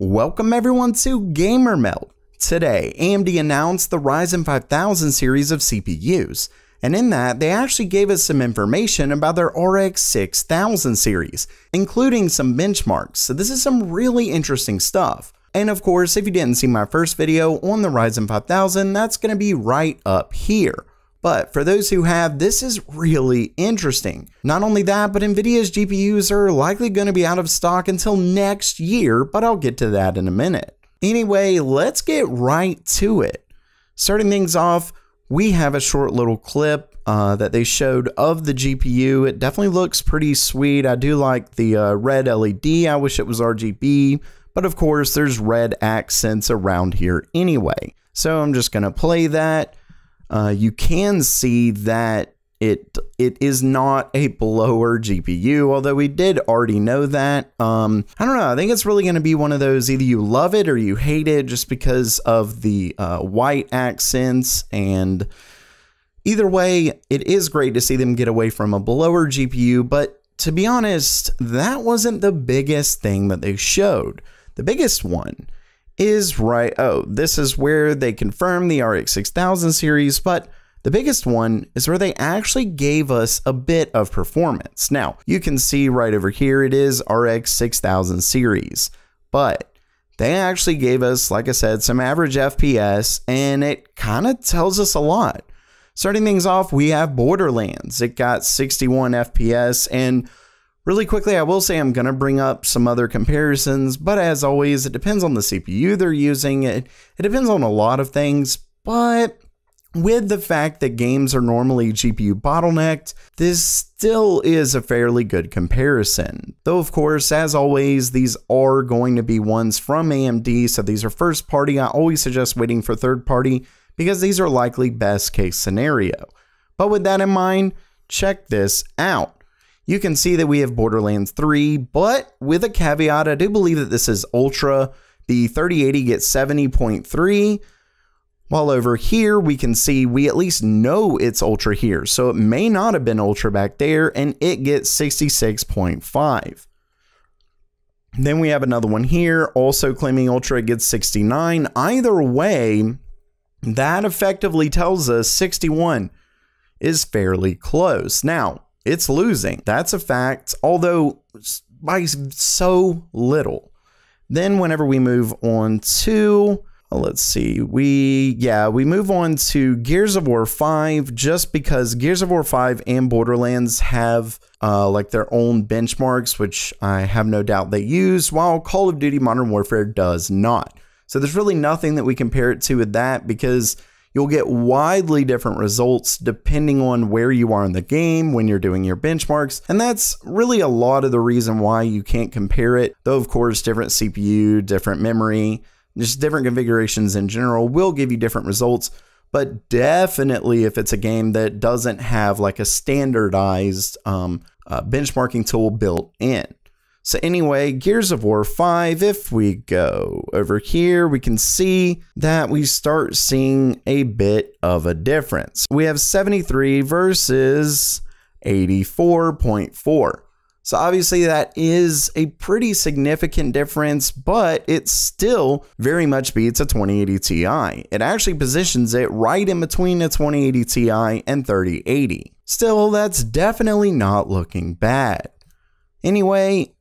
Welcome everyone to Gamer Melt. Today, AMD announced the Ryzen 5000 series of CPUs, and in that, they actually gave us some information about their RX 6000 series, including some benchmarks, so this is some really interesting stuff. And of course, if you didn't see my first video on the Ryzen 5000, that's going to be right up here. But for those who have, this is really interesting. Not only that, but NVIDIA's GPUs are likely going to be out of stock until next year, but I'll get to that in a minute. Anyway, let's get right to it. Starting things off, we have a short little clip uh, that they showed of the GPU. It definitely looks pretty sweet. I do like the uh, red LED. I wish it was RGB, but of course there's red accents around here anyway. So I'm just gonna play that. Uh, you can see that it it is not a blower GPU, although we did already know that. Um, I don't know. I think it's really going to be one of those either you love it or you hate it, just because of the uh, white accents. And either way, it is great to see them get away from a blower GPU. But to be honest, that wasn't the biggest thing that they showed. The biggest one is right. Oh, this is where they confirm the RX 6000 series, but the biggest one is where they actually gave us a bit of performance. Now, you can see right over here, it is RX 6000 series, but they actually gave us, like I said, some average FPS, and it kind of tells us a lot. Starting things off, we have Borderlands. It got 61 FPS, and Really quickly, I will say I'm going to bring up some other comparisons, but as always, it depends on the CPU they're using. It, it depends on a lot of things, but with the fact that games are normally GPU bottlenecked, this still is a fairly good comparison. Though, of course, as always, these are going to be ones from AMD, so these are first party. I always suggest waiting for third party because these are likely best case scenario. But with that in mind, check this out you can see that we have Borderlands 3, but with a caveat, I do believe that this is Ultra. The 3080 gets 70.3, while over here we can see we at least know it's Ultra here, so it may not have been Ultra back there, and it gets 66.5. Then we have another one here, also claiming Ultra gets 69. Either way, that effectively tells us 61 is fairly close. Now, it's losing. That's a fact, although by so little. Then, whenever we move on to, let's see, we, yeah, we move on to Gears of War 5 just because Gears of War 5 and Borderlands have uh, like their own benchmarks, which I have no doubt they use, while Call of Duty Modern Warfare does not. So, there's really nothing that we compare it to with that because You'll get widely different results depending on where you are in the game, when you're doing your benchmarks, and that's really a lot of the reason why you can't compare it, though, of course, different CPU, different memory, just different configurations in general will give you different results. But definitely, if it's a game that doesn't have like a standardized um, uh, benchmarking tool built in. So anyway, Gears of War 5, if we go over here, we can see that we start seeing a bit of a difference. We have 73 versus 84.4. So obviously that is a pretty significant difference, but it still very much beats a 2080 Ti. It actually positions it right in between a 2080 Ti and 3080. Still, that's definitely not looking bad. Anyway,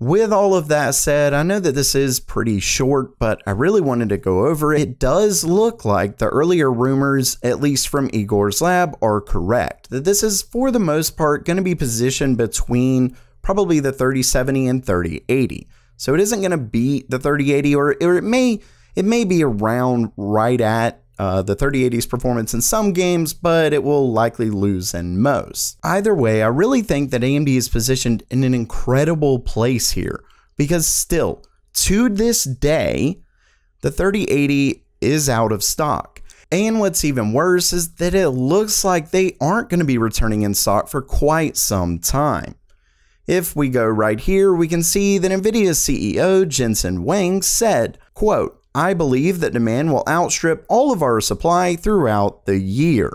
with all of that said, I know that this is pretty short, but I really wanted to go over it. It does look like the earlier rumors, at least from Igor's lab, are correct. That this is, for the most part, going to be positioned between probably the 3070 and 3080. So it isn't going to beat the 3080, or, or it may it may be around right at uh, the 3080's performance in some games, but it will likely lose in most. Either way, I really think that AMD is positioned in an incredible place here because still, to this day, the 3080 is out of stock. And what's even worse is that it looks like they aren't going to be returning in stock for quite some time. If we go right here, we can see that NVIDIA's CEO Jensen Wang said, quote, I believe that demand will outstrip all of our supply throughout the year.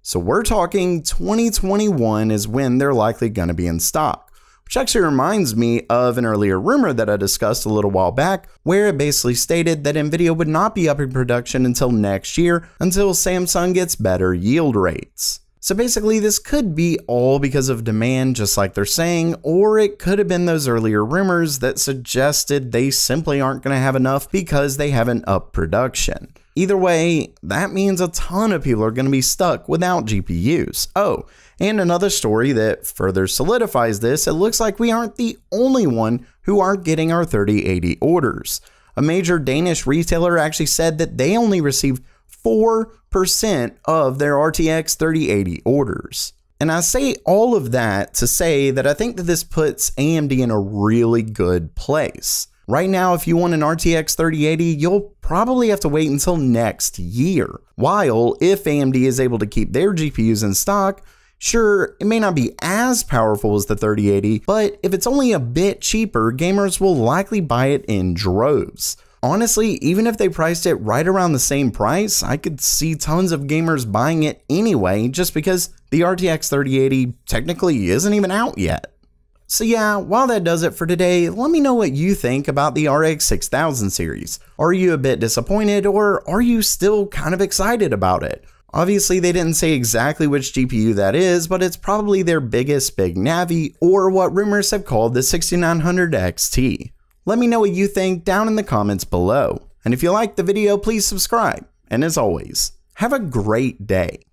So we're talking 2021 is when they're likely going to be in stock, which actually reminds me of an earlier rumor that I discussed a little while back, where it basically stated that Nvidia would not be up in production until next year until Samsung gets better yield rates. So basically, this could be all because of demand, just like they're saying, or it could have been those earlier rumors that suggested they simply aren't going to have enough because they haven't upped production. Either way, that means a ton of people are going to be stuck without GPUs. Oh, and another story that further solidifies this it looks like we aren't the only one who aren't getting our 3080 orders. A major Danish retailer actually said that they only received 4% of their RTX 3080 orders. And I say all of that to say that I think that this puts AMD in a really good place. Right now, if you want an RTX 3080, you'll probably have to wait until next year. While if AMD is able to keep their GPUs in stock, Sure, it may not be as powerful as the 3080, but if it's only a bit cheaper, gamers will likely buy it in droves honestly, even if they priced it right around the same price, I could see tons of gamers buying it anyway just because the RTX 3080 technically isn't even out yet. So yeah, while that does it for today, let me know what you think about the RX 6000 series. Are you a bit disappointed or are you still kind of excited about it? Obviously, they didn't say exactly which GPU that is, but it's probably their biggest big Navi or what rumors have called the 6900 XT. Let me know what you think down in the comments below. And if you liked the video, please subscribe. And as always, have a great day.